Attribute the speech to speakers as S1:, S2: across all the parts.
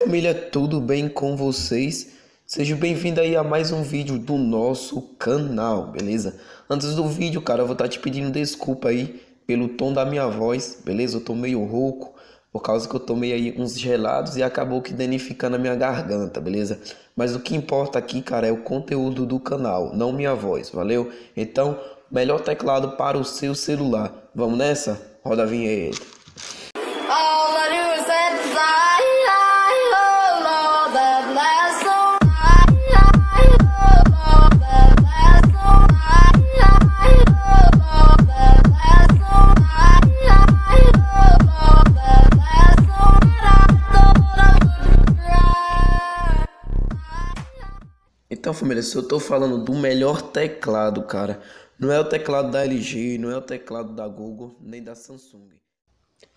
S1: Família, tudo bem com vocês? Sejam bem-vindos aí a mais um vídeo do nosso canal, beleza? Antes do vídeo, cara, eu vou estar tá te pedindo desculpa aí pelo tom da minha voz, beleza? Eu tô meio rouco por causa que eu tomei aí uns gelados e acabou que danificando a minha garganta, beleza? Mas o que importa aqui, cara, é o conteúdo do canal, não minha voz, valeu? Então, melhor teclado para o seu celular. Vamos nessa? Roda a vinheta. Oh, se eu tô falando do melhor teclado, cara. Não é o teclado da LG, não é o teclado da Google, nem da Samsung.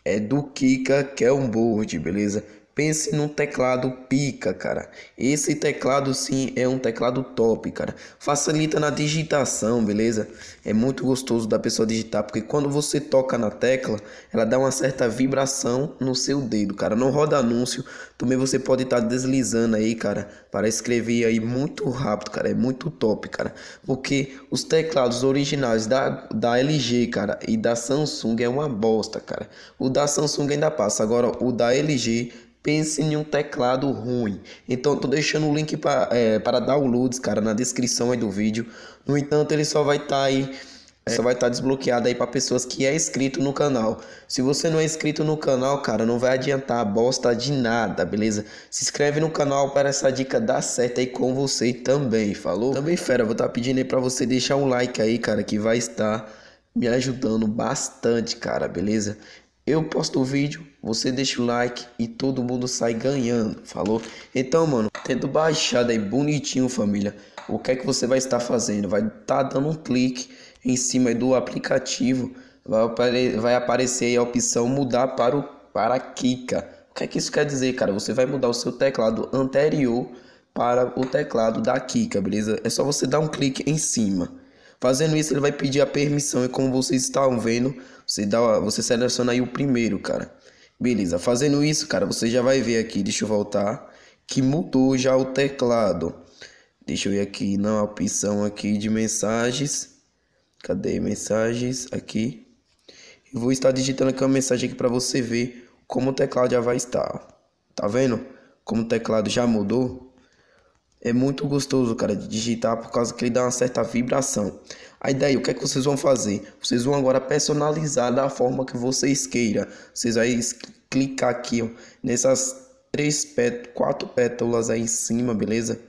S1: É do Kika é board, beleza? Pense num teclado pica, cara. Esse teclado sim é um teclado top, cara. Facilita na digitação, beleza? É muito gostoso da pessoa digitar, porque quando você toca na tecla, ela dá uma certa vibração no seu dedo, cara. Não roda anúncio. Também você pode estar tá deslizando aí, cara, para escrever aí muito rápido, cara. É muito top, cara. Porque os teclados originais da, da LG, cara, e da Samsung é uma bosta, cara. O da Samsung ainda passa. Agora, o da LG pense em um teclado ruim. Então tô deixando o link para é, para downloads, cara, na descrição aí do vídeo. No entanto, ele só vai estar tá aí é, só vai estar tá desbloqueado aí para pessoas que é inscrito no canal. Se você não é inscrito no canal, cara, não vai adiantar bosta de nada, beleza? Se inscreve no canal para essa dica dar certo aí com você também, falou? Também fera, vou estar tá pedindo aí para você deixar um like aí, cara, que vai estar me ajudando bastante, cara, beleza? Eu posto o vídeo você deixa o like e todo mundo sai ganhando, falou? Então, mano, tendo baixado aí bonitinho, família, o que é que você vai estar fazendo? Vai estar tá dando um clique em cima do aplicativo, vai, apare vai aparecer a opção mudar para, o, para Kika. O que é que isso quer dizer, cara? Você vai mudar o seu teclado anterior para o teclado da Kika, beleza? É só você dar um clique em cima. Fazendo isso, ele vai pedir a permissão e como vocês estão vendo, você, dá, você seleciona aí o primeiro, cara. Beleza, fazendo isso, cara, você já vai ver aqui, deixa eu voltar, que mudou já o teclado. Deixa eu ir aqui na opção aqui de mensagens. Cadê mensagens? Aqui. E vou estar digitando aqui uma mensagem aqui para você ver como o teclado já vai estar. Tá vendo? Como o teclado já mudou. É muito gostoso, cara, de digitar por causa que ele dá uma certa vibração. Aí daí, o que é que vocês vão fazer? Vocês vão agora personalizar da forma que vocês queiram. Vocês aí clicar aqui, ó, nessas três pet, quatro pétalas aí em cima, beleza?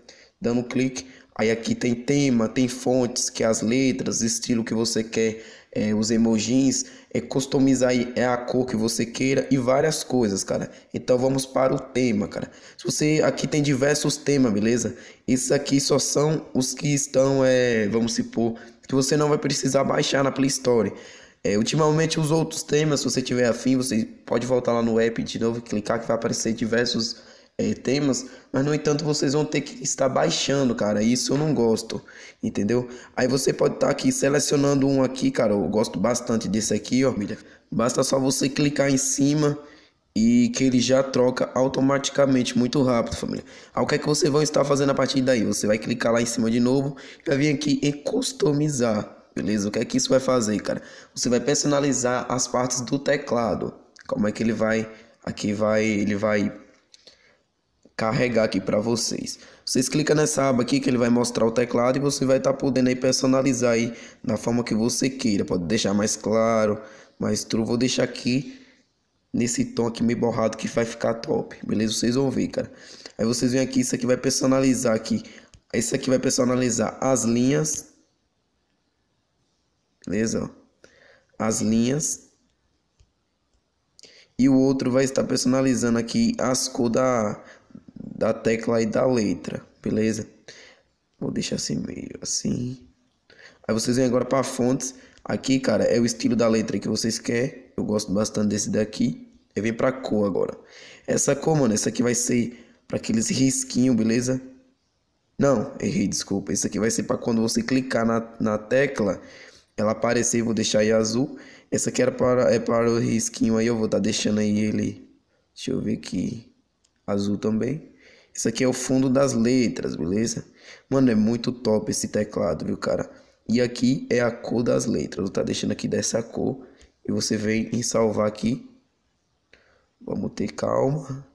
S1: Dando um clique, Aí aqui tem tema, tem fontes, que é as letras, estilo que você quer, é, os emojis, é customizar é a cor que você queira e várias coisas, cara. Então vamos para o tema, cara. Se você aqui tem diversos temas, beleza? Esses aqui só são os que estão, é, vamos supor, que você não vai precisar baixar na Play Store. É, ultimamente os outros temas, se você tiver afim, você pode voltar lá no app de novo e clicar que vai aparecer diversos é, temas, mas no entanto vocês vão ter que estar baixando, cara. Isso eu não gosto, entendeu? Aí você pode estar tá aqui selecionando um aqui, cara. Eu gosto bastante desse aqui, ó. Basta só você clicar em cima e que ele já troca automaticamente, muito rápido, família. Ao que é que você vão estar fazendo a partir daí? Você vai clicar lá em cima de novo, vai vir aqui em customizar. Beleza? O que é que isso vai fazer, cara? Você vai personalizar as partes do teclado. Como é que ele vai aqui vai ele vai carregar aqui para vocês. Vocês clicam nessa aba aqui que ele vai mostrar o teclado e você vai estar tá podendo aí personalizar aí na forma que você queira. Pode deixar mais claro, mais true. Vou deixar aqui nesse tom aqui meio borrado que vai ficar top, beleza? Vocês vão ver, cara. Aí vocês vêm aqui, isso aqui vai personalizar aqui. isso aqui vai personalizar as linhas. Beleza? As linhas. E o outro vai estar personalizando aqui as cores da, da tecla e da letra, beleza? Vou deixar assim meio assim. Aí vocês vêm agora para fontes. Aqui, cara, é o estilo da letra que vocês querem. Eu gosto bastante desse daqui. Eu vem pra cor agora. Essa cor, mano, essa aqui vai ser para aqueles risquinhos, beleza? Não, errei, desculpa. Isso aqui vai ser para quando você clicar na, na tecla, ela aparecer, vou deixar aí azul. Essa aqui era para, é para o risquinho aí, eu vou estar tá deixando aí ele, deixa eu ver aqui, azul também. Isso aqui é o fundo das letras, beleza? Mano, é muito top esse teclado, viu, cara? E aqui é a cor das letras. eu Tá deixando aqui dessa cor. E você vem em salvar aqui. Vamos ter calma.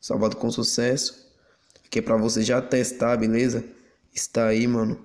S1: Salvado com sucesso. Aqui é pra você já testar, beleza? Está aí, mano.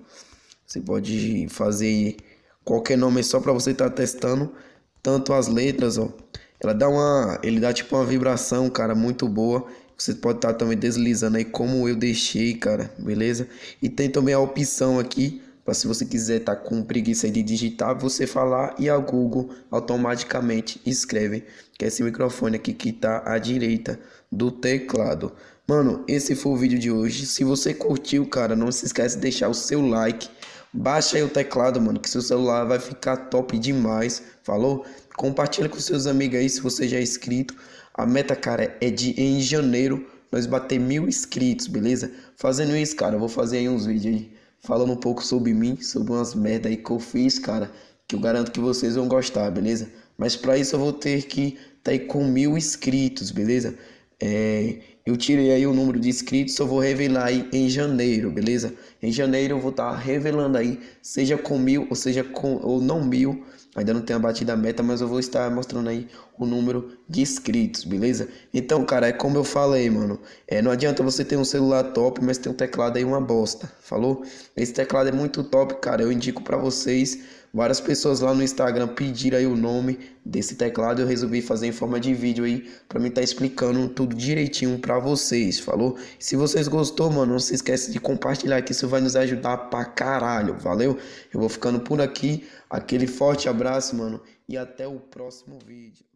S1: Você pode fazer qualquer nome é só pra você estar tá testando. Tanto as letras, ó. Ela dá uma. Ele dá tipo uma vibração, cara, muito boa. Você pode estar tá também deslizando aí como eu deixei, cara, beleza? E tem também a opção aqui para se você quiser estar tá com preguiça de digitar, você falar e a Google automaticamente escreve, que é esse microfone aqui que tá à direita do teclado. Mano, esse foi o vídeo de hoje. Se você curtiu, cara, não se esquece de deixar o seu like. Baixa aí o teclado, mano, que seu celular vai ficar top demais. Falou? Compartilha com seus amigos aí se você já é inscrito. A meta, cara, é de em janeiro nós bater mil inscritos, beleza? Fazendo isso, cara, eu vou fazer aí uns vídeos aí falando um pouco sobre mim, sobre umas merda aí que eu fiz, cara, que eu garanto que vocês vão gostar, beleza? Mas para isso eu vou ter que tá aí com mil inscritos, beleza? É, eu tirei aí o número de inscritos, eu vou revelar aí em janeiro, beleza? Em janeiro eu vou estar tá revelando aí, seja com mil ou seja com ou não mil, Ainda não tenho batido a meta, mas eu vou estar mostrando aí o número de inscritos, beleza? Então, cara, é como eu falei, mano. É, não adianta você ter um celular top, mas ter um teclado aí uma bosta, falou? Esse teclado é muito top, cara. Eu indico para vocês. Várias pessoas lá no Instagram pediram aí o nome desse teclado. Eu resolvi fazer em forma de vídeo aí para mim estar tá explicando tudo direitinho para vocês, falou? Se vocês gostou, mano, não se esquece de compartilhar que isso vai nos ajudar pra caralho, valeu? Eu vou ficando por aqui. Aquele forte abraço abraço, mano, e até o próximo vídeo.